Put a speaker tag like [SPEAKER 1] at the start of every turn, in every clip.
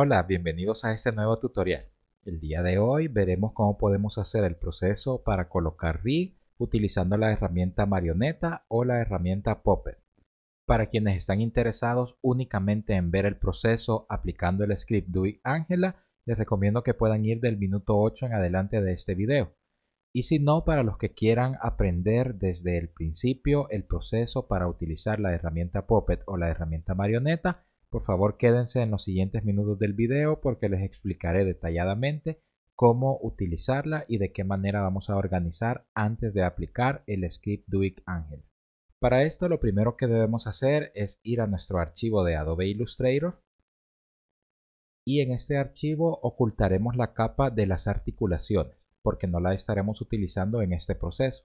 [SPEAKER 1] Hola, bienvenidos a este nuevo tutorial. El día de hoy veremos cómo podemos hacer el proceso para colocar rig utilizando la herramienta marioneta o la herramienta Puppet. Para quienes están interesados únicamente en ver el proceso aplicando el script DUI Angela, les recomiendo que puedan ir del minuto 8 en adelante de este video. Y si no, para los que quieran aprender desde el principio el proceso para utilizar la herramienta Puppet o la herramienta marioneta, por favor quédense en los siguientes minutos del video porque les explicaré detalladamente cómo utilizarla y de qué manera vamos a organizar antes de aplicar el script Duik Angel. Para esto lo primero que debemos hacer es ir a nuestro archivo de Adobe Illustrator y en este archivo ocultaremos la capa de las articulaciones porque no la estaremos utilizando en este proceso.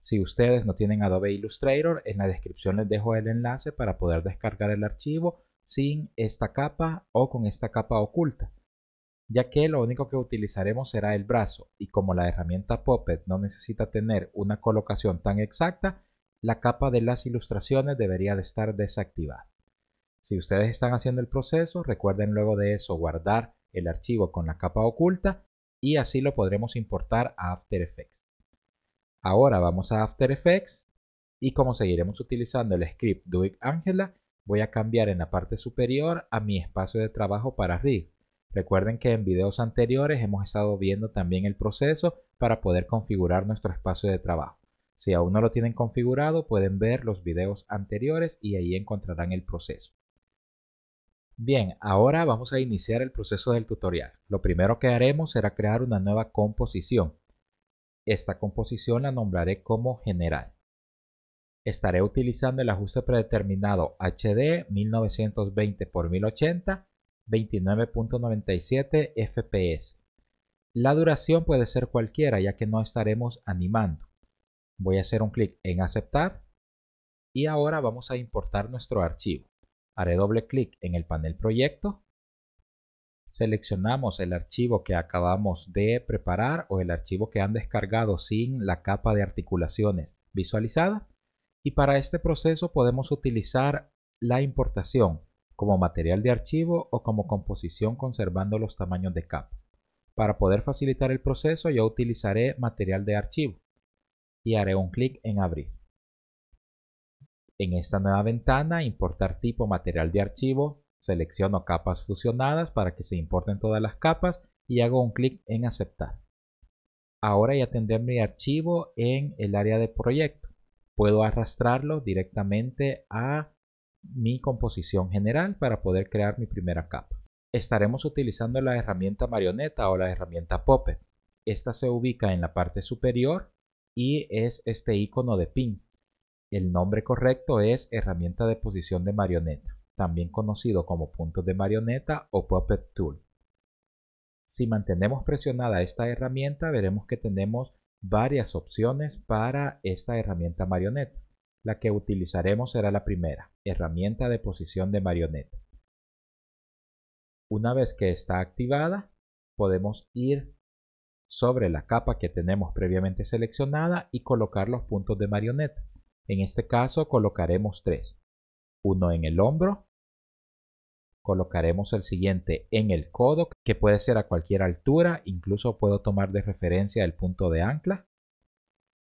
[SPEAKER 1] Si ustedes no tienen Adobe Illustrator, en la descripción les dejo el enlace para poder descargar el archivo sin esta capa o con esta capa oculta, ya que lo único que utilizaremos será el brazo y como la herramienta Puppet no necesita tener una colocación tan exacta, la capa de las ilustraciones debería de estar desactivada. Si ustedes están haciendo el proceso, recuerden luego de eso guardar el archivo con la capa oculta y así lo podremos importar a After Effects. Ahora vamos a After Effects y como seguiremos utilizando el script it Angela, voy a cambiar en la parte superior a mi espacio de trabajo para RIG. Recuerden que en videos anteriores hemos estado viendo también el proceso para poder configurar nuestro espacio de trabajo. Si aún no lo tienen configurado, pueden ver los videos anteriores y ahí encontrarán el proceso. Bien, ahora vamos a iniciar el proceso del tutorial. Lo primero que haremos será crear una nueva composición. Esta composición la nombraré como general estaré utilizando el ajuste predeterminado HD 1920x1080 29.97 FPS. La duración puede ser cualquiera ya que no estaremos animando. Voy a hacer un clic en aceptar y ahora vamos a importar nuestro archivo. Haré doble clic en el panel proyecto. Seleccionamos el archivo que acabamos de preparar o el archivo que han descargado sin la capa de articulaciones visualizada y para este proceso podemos utilizar la importación como material de archivo o como composición conservando los tamaños de capa. Para poder facilitar el proceso yo utilizaré material de archivo y haré un clic en abrir. En esta nueva ventana, importar tipo material de archivo, selecciono capas fusionadas para que se importen todas las capas y hago un clic en aceptar. Ahora ya tendré mi archivo en el área de proyecto puedo arrastrarlo directamente a mi composición general para poder crear mi primera capa. Estaremos utilizando la herramienta marioneta o la herramienta Puppet. Esta se ubica en la parte superior y es este icono de pin. El nombre correcto es herramienta de posición de marioneta, también conocido como punto de marioneta o Puppet Tool. Si mantenemos presionada esta herramienta, veremos que tenemos varias opciones para esta herramienta marioneta. La que utilizaremos será la primera, herramienta de posición de marioneta. Una vez que está activada, podemos ir sobre la capa que tenemos previamente seleccionada y colocar los puntos de marioneta. En este caso colocaremos tres, uno en el hombro, colocaremos el siguiente en el codo, que puede ser a cualquier altura, incluso puedo tomar de referencia el punto de ancla.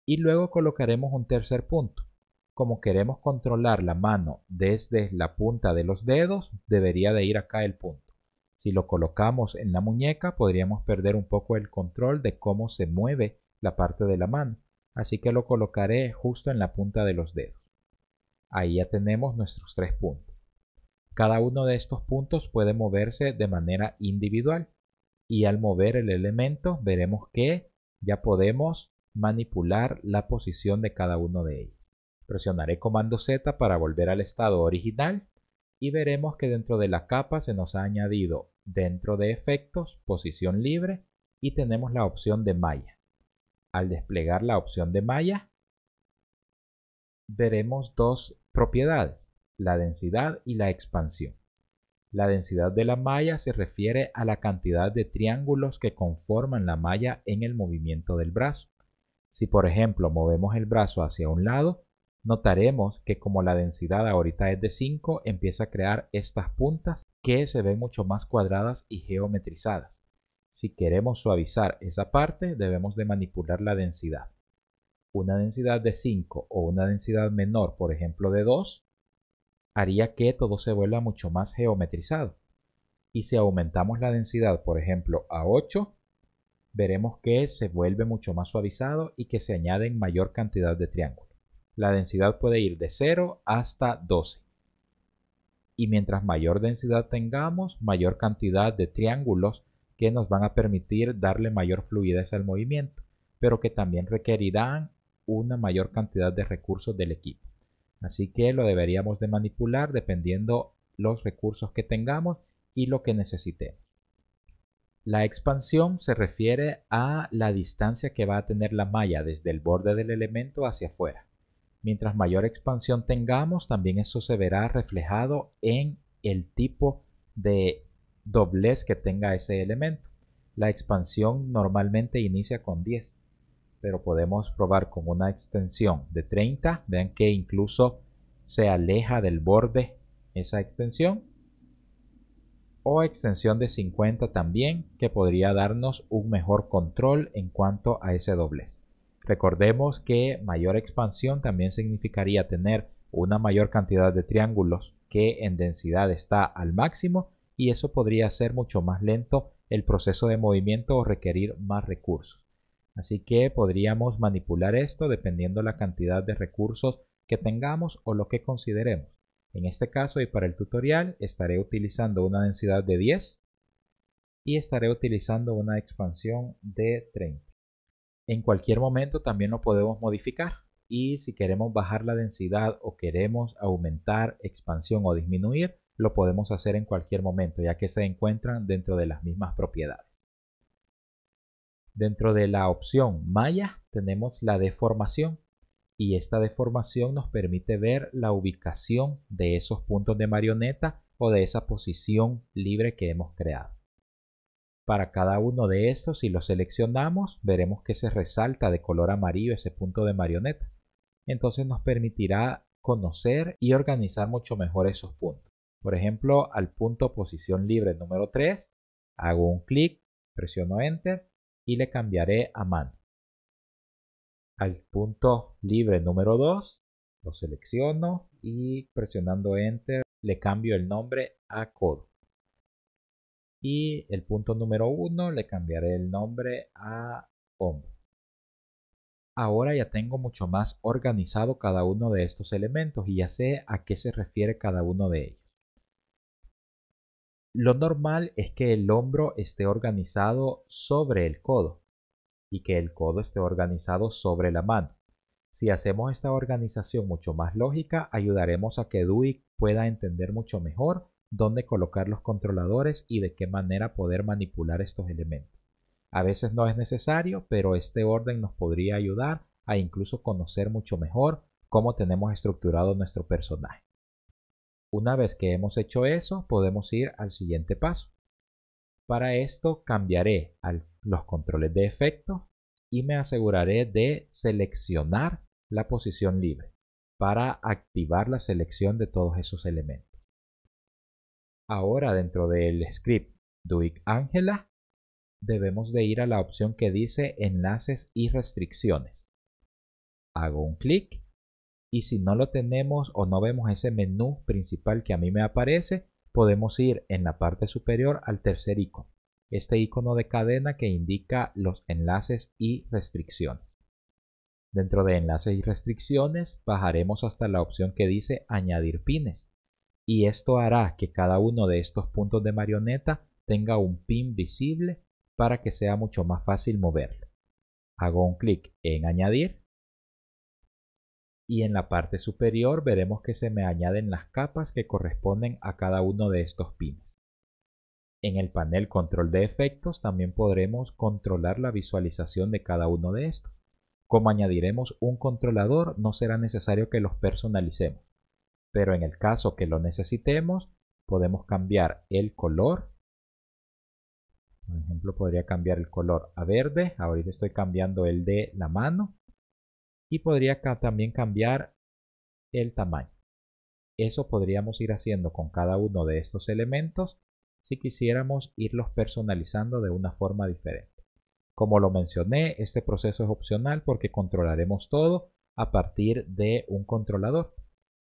[SPEAKER 1] Y luego colocaremos un tercer punto. Como queremos controlar la mano desde la punta de los dedos, debería de ir acá el punto. Si lo colocamos en la muñeca, podríamos perder un poco el control de cómo se mueve la parte de la mano. Así que lo colocaré justo en la punta de los dedos. Ahí ya tenemos nuestros tres puntos. Cada uno de estos puntos puede moverse de manera individual y al mover el elemento veremos que ya podemos manipular la posición de cada uno de ellos. Presionaré comando Z para volver al estado original y veremos que dentro de la capa se nos ha añadido dentro de efectos posición libre y tenemos la opción de malla. Al desplegar la opción de malla veremos dos propiedades la densidad y la expansión. La densidad de la malla se refiere a la cantidad de triángulos que conforman la malla en el movimiento del brazo. Si por ejemplo movemos el brazo hacia un lado, notaremos que como la densidad ahorita es de 5, empieza a crear estas puntas que se ven mucho más cuadradas y geometrizadas. Si queremos suavizar esa parte, debemos de manipular la densidad. Una densidad de 5 o una densidad menor, por ejemplo de 2, haría que todo se vuelva mucho más geometrizado. Y si aumentamos la densidad, por ejemplo, a 8, veremos que se vuelve mucho más suavizado y que se añaden mayor cantidad de triángulos. La densidad puede ir de 0 hasta 12. Y mientras mayor densidad tengamos, mayor cantidad de triángulos que nos van a permitir darle mayor fluidez al movimiento, pero que también requerirán una mayor cantidad de recursos del equipo. Así que lo deberíamos de manipular dependiendo los recursos que tengamos y lo que necesitemos. La expansión se refiere a la distancia que va a tener la malla desde el borde del elemento hacia afuera. Mientras mayor expansión tengamos, también eso se verá reflejado en el tipo de doblez que tenga ese elemento. La expansión normalmente inicia con 10 pero podemos probar con una extensión de 30. Vean que incluso se aleja del borde esa extensión. O extensión de 50 también, que podría darnos un mejor control en cuanto a ese doblez. Recordemos que mayor expansión también significaría tener una mayor cantidad de triángulos que en densidad está al máximo y eso podría hacer mucho más lento el proceso de movimiento o requerir más recursos. Así que podríamos manipular esto dependiendo la cantidad de recursos que tengamos o lo que consideremos. En este caso y para el tutorial estaré utilizando una densidad de 10 y estaré utilizando una expansión de 30. En cualquier momento también lo podemos modificar y si queremos bajar la densidad o queremos aumentar, expansión o disminuir, lo podemos hacer en cualquier momento ya que se encuentran dentro de las mismas propiedades. Dentro de la opción Maya, tenemos la deformación y esta deformación nos permite ver la ubicación de esos puntos de marioneta o de esa posición libre que hemos creado. Para cada uno de estos, si lo seleccionamos, veremos que se resalta de color amarillo ese punto de marioneta. Entonces nos permitirá conocer y organizar mucho mejor esos puntos. Por ejemplo, al punto posición libre número 3, hago un clic, presiono Enter y le cambiaré a man. Al punto libre número 2 lo selecciono y presionando enter le cambio el nombre a Codo. Y el punto número 1 le cambiaré el nombre a hombro. Ahora ya tengo mucho más organizado cada uno de estos elementos y ya sé a qué se refiere cada uno de ellos. Lo normal es que el hombro esté organizado sobre el codo y que el codo esté organizado sobre la mano. Si hacemos esta organización mucho más lógica, ayudaremos a que Dewey pueda entender mucho mejor dónde colocar los controladores y de qué manera poder manipular estos elementos. A veces no es necesario, pero este orden nos podría ayudar a incluso conocer mucho mejor cómo tenemos estructurado nuestro personaje. Una vez que hemos hecho eso, podemos ir al siguiente paso. Para esto cambiaré los controles de efecto y me aseguraré de seleccionar la posición libre para activar la selección de todos esos elementos. Ahora dentro del script Duik Angela debemos de ir a la opción que dice enlaces y restricciones. Hago un clic y si no lo tenemos o no vemos ese menú principal que a mí me aparece, podemos ir en la parte superior al tercer icono, este icono de cadena que indica los enlaces y restricciones. Dentro de enlaces y restricciones bajaremos hasta la opción que dice añadir pines y esto hará que cada uno de estos puntos de marioneta tenga un pin visible para que sea mucho más fácil moverlo. Hago un clic en añadir y en la parte superior veremos que se me añaden las capas que corresponden a cada uno de estos pines. En el panel control de efectos también podremos controlar la visualización de cada uno de estos. Como añadiremos un controlador no será necesario que los personalicemos, pero en el caso que lo necesitemos podemos cambiar el color. Por ejemplo podría cambiar el color a verde, ahorita estoy cambiando el de la mano y podría también cambiar el tamaño. Eso podríamos ir haciendo con cada uno de estos elementos si quisiéramos irlos personalizando de una forma diferente. Como lo mencioné, este proceso es opcional porque controlaremos todo a partir de un controlador.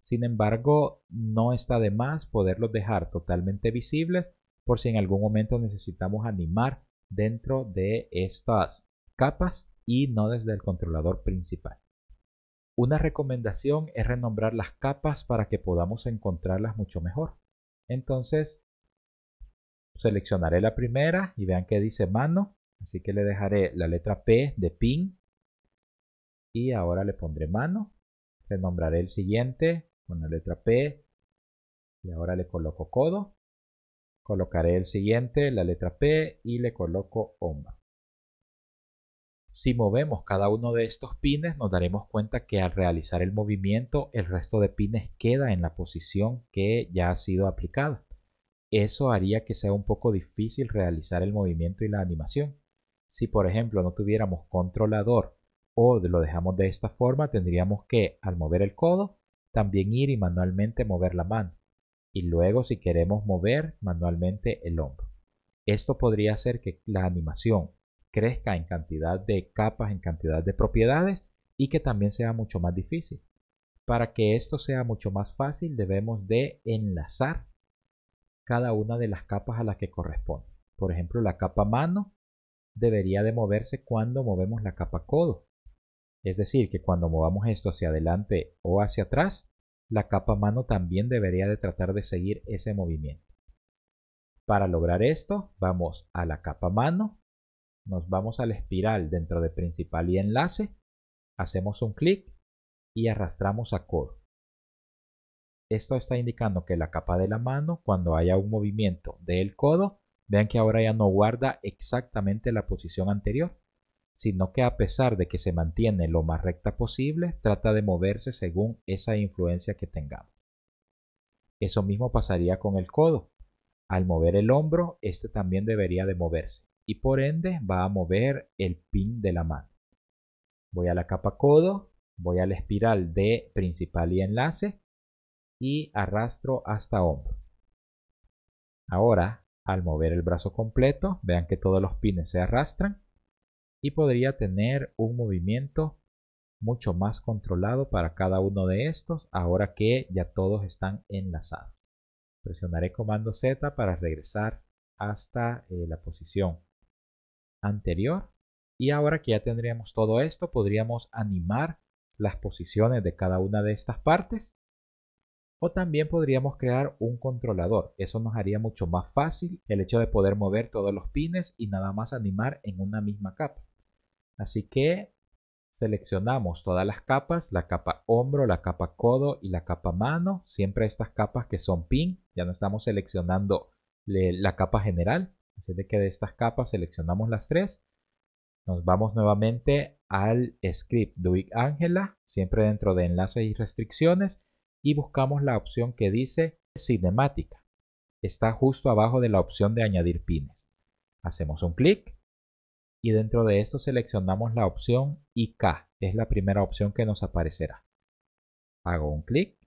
[SPEAKER 1] Sin embargo, no está de más poderlos dejar totalmente visibles por si en algún momento necesitamos animar dentro de estas capas y no desde el controlador principal. Una recomendación es renombrar las capas para que podamos encontrarlas mucho mejor. Entonces, seleccionaré la primera y vean que dice mano. Así que le dejaré la letra P de pin. Y ahora le pondré mano. Renombraré el siguiente con la letra P. Y ahora le coloco codo. Colocaré el siguiente, la letra P, y le coloco hombro. Si movemos cada uno de estos pines, nos daremos cuenta que al realizar el movimiento, el resto de pines queda en la posición que ya ha sido aplicada. Eso haría que sea un poco difícil realizar el movimiento y la animación. Si por ejemplo no tuviéramos controlador o lo dejamos de esta forma, tendríamos que al mover el codo, también ir y manualmente mover la mano. Y luego si queremos mover manualmente el hombro. Esto podría hacer que la animación crezca en cantidad de capas, en cantidad de propiedades y que también sea mucho más difícil. Para que esto sea mucho más fácil debemos de enlazar cada una de las capas a las que corresponde. Por ejemplo, la capa mano debería de moverse cuando movemos la capa codo. Es decir, que cuando movamos esto hacia adelante o hacia atrás, la capa mano también debería de tratar de seguir ese movimiento. Para lograr esto, vamos a la capa mano, nos vamos a la espiral dentro de principal y enlace, hacemos un clic y arrastramos a codo. Esto está indicando que la capa de la mano, cuando haya un movimiento del codo, vean que ahora ya no guarda exactamente la posición anterior, sino que a pesar de que se mantiene lo más recta posible, trata de moverse según esa influencia que tengamos. Eso mismo pasaría con el codo. Al mover el hombro, este también debería de moverse y por ende va a mover el pin de la mano. Voy a la capa codo, voy a la espiral de principal y enlace y arrastro hasta hombro. Ahora, al mover el brazo completo, vean que todos los pines se arrastran y podría tener un movimiento mucho más controlado para cada uno de estos ahora que ya todos están enlazados. Presionaré comando Z para regresar hasta eh, la posición anterior. Y ahora que ya tendríamos todo esto, podríamos animar las posiciones de cada una de estas partes. O también podríamos crear un controlador. Eso nos haría mucho más fácil el hecho de poder mover todos los pines y nada más animar en una misma capa. Así que seleccionamos todas las capas, la capa hombro, la capa codo y la capa mano. Siempre estas capas que son pin. Ya no estamos seleccionando la capa general, Así de que de estas capas seleccionamos las tres. Nos vamos nuevamente al script Duic Angela, siempre dentro de enlaces y restricciones, y buscamos la opción que dice cinemática. Está justo abajo de la opción de añadir pines. Hacemos un clic y dentro de esto seleccionamos la opción IK, es la primera opción que nos aparecerá. Hago un clic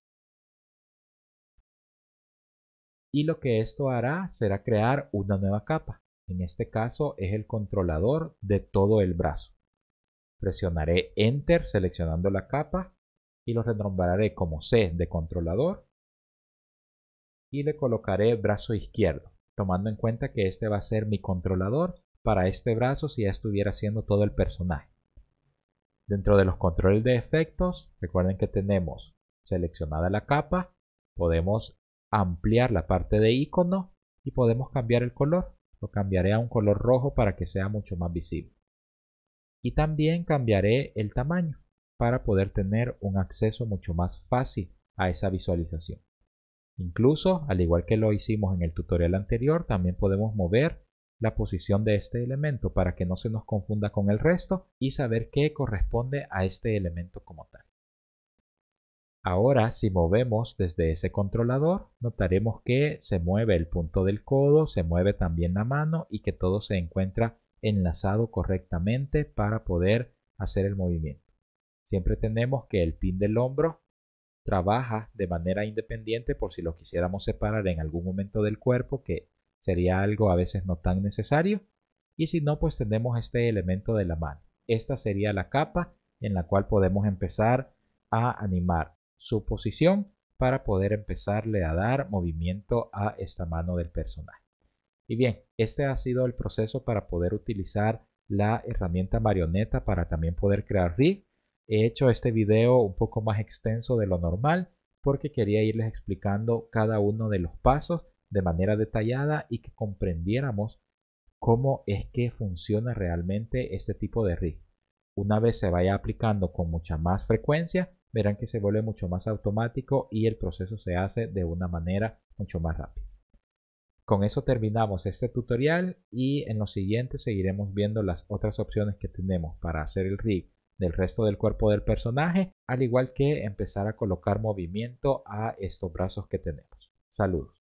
[SPEAKER 1] y lo que esto hará será crear una nueva capa. En este caso es el controlador de todo el brazo. Presionaré Enter seleccionando la capa y lo renombraré como C de controlador y le colocaré brazo izquierdo, tomando en cuenta que este va a ser mi controlador para este brazo si ya estuviera haciendo todo el personaje. Dentro de los controles de efectos, recuerden que tenemos seleccionada la capa, podemos ampliar la parte de icono y podemos cambiar el color. Lo cambiaré a un color rojo para que sea mucho más visible. Y también cambiaré el tamaño para poder tener un acceso mucho más fácil a esa visualización. Incluso, al igual que lo hicimos en el tutorial anterior, también podemos mover la posición de este elemento para que no se nos confunda con el resto y saber qué corresponde a este elemento como tal. Ahora, si movemos desde ese controlador, notaremos que se mueve el punto del codo, se mueve también la mano y que todo se encuentra enlazado correctamente para poder hacer el movimiento. Siempre tenemos que el pin del hombro trabaja de manera independiente por si lo quisiéramos separar en algún momento del cuerpo, que sería algo a veces no tan necesario. Y si no, pues tenemos este elemento de la mano. Esta sería la capa en la cual podemos empezar a animar su posición para poder empezarle a dar movimiento a esta mano del personaje. Y bien, este ha sido el proceso para poder utilizar la herramienta marioneta para también poder crear rig. He hecho este video un poco más extenso de lo normal porque quería irles explicando cada uno de los pasos de manera detallada y que comprendiéramos cómo es que funciona realmente este tipo de rig. Una vez se vaya aplicando con mucha más frecuencia, verán que se vuelve mucho más automático y el proceso se hace de una manera mucho más rápida. Con eso terminamos este tutorial y en lo siguiente seguiremos viendo las otras opciones que tenemos para hacer el rig del resto del cuerpo del personaje, al igual que empezar a colocar movimiento a estos brazos que tenemos. Saludos.